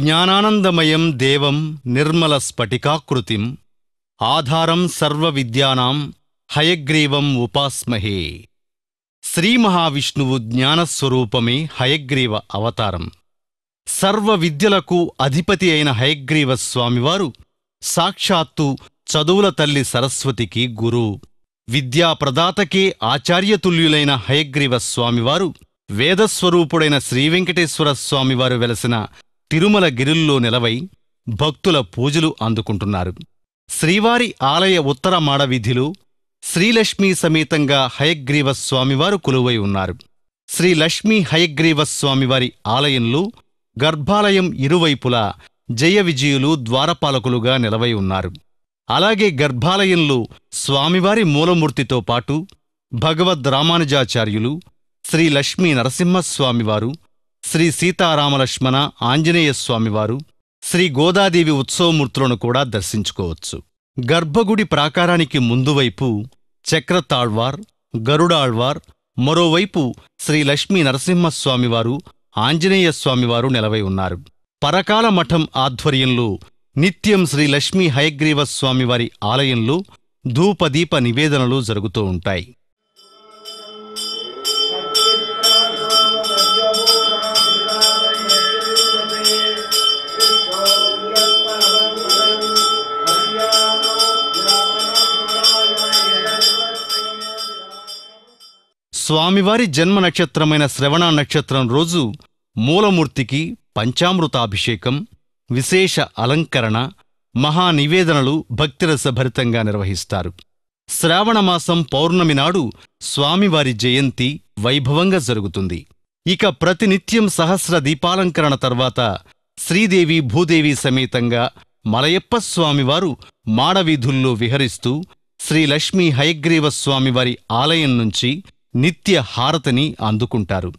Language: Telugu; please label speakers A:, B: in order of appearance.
A: జ్ఞానానందమయం దేవం నిర్మల స్ఫటికాకృతిం ఆధారం సర్వ విద్యానాం హయగ్రీవం ఉపాస్మహే శ్రీ మహావిష్ణువు జ్ఞానస్వరూపమే హయగ్రీవ అవతారం సర్వ విద్యలకు అధిపతి అయిన హయగ్రీవ స్వామివారు సాక్షాత్తు చదువుల తల్లి సరస్వతికి గురు విద్యాప్రదాతకే ఆచార్యతుల్యులైన హయగ్రీవ స్వామివారు వేదస్వరూపుడైన శ్రీవెంకటేశ్వర స్వామివారు వెలసిన తిరుమల గిరుల్లో నిలవై భక్తుల పూజలు అందుకుంటున్నారు శ్రీవారి ఆలయ ఉత్తర మాడవీధిలు శ్రీలక్ష్మీ సమేతంగా హయగ్రీవస్వామివారు కొలువై ఉన్నారు శ్రీలక్ష్మీ హయగ్రీవస్వామివారి ఆలయంలో గర్భాలయం ఇరువైపులా జయ విజయులు ద్వారపాలకులుగా నిలవై ఉన్నారు అలాగే గర్భాలయంలో స్వామివారి మూలమూర్తితో పాటు భగవద్ రామానుజాచార్యులు శ్రీలక్ష్మీ నరసింహస్వామివారు శ్రీ సీతారామలక్ష్మణ ఆంజనేయస్వామివారు శ్రీ గోదాదేవి ఉత్సవమూర్తులను కూడా దర్శించుకోవచ్చు గర్భగుడి ప్రాకారానికి ముందువైపు చక్రతాళ్వార్ గరుడాళ్వార్ మరోవైపు శ్రీ లక్ష్మీ నరసింహస్వామివారు ఆంజనేయస్వామివారు నిలవై ఉన్నారు పరకాల మఠం ఆధ్వర్యంలో నిత్యం శ్రీ లక్ష్మీ హయగ్రీవస్వామివారి ఆలయంలో ధూపదీప నివేదనలు జరుగుతూ ఉంటాయి స్వామివారి జన్మ నక్షత్రమైన శ్రవణ నక్షత్రం రోజు మూలమూర్తికి పంచామృతాభిషేకం విశేష అలంకరణ మహానివేదనలు భక్తిరసభరితంగా నిర్వహిస్తారు శ్రావణమాసం పౌర్ణమి నాడు స్వామివారి జయంతి వైభవంగా జరుగుతుంది ఇక ప్రతినిత్యం సహస్ర దీపాలంకరణ తర్వాత శ్రీదేవి భూదేవి సమేతంగా మలయప్ప స్వామివారు మాడవీధుల్లో విహరిస్తూ శ్రీలక్ష్మీ హయగ్రీవస్వామివారి ఆలయం నుంచి నిత్య హారతిని అందుకుంటారు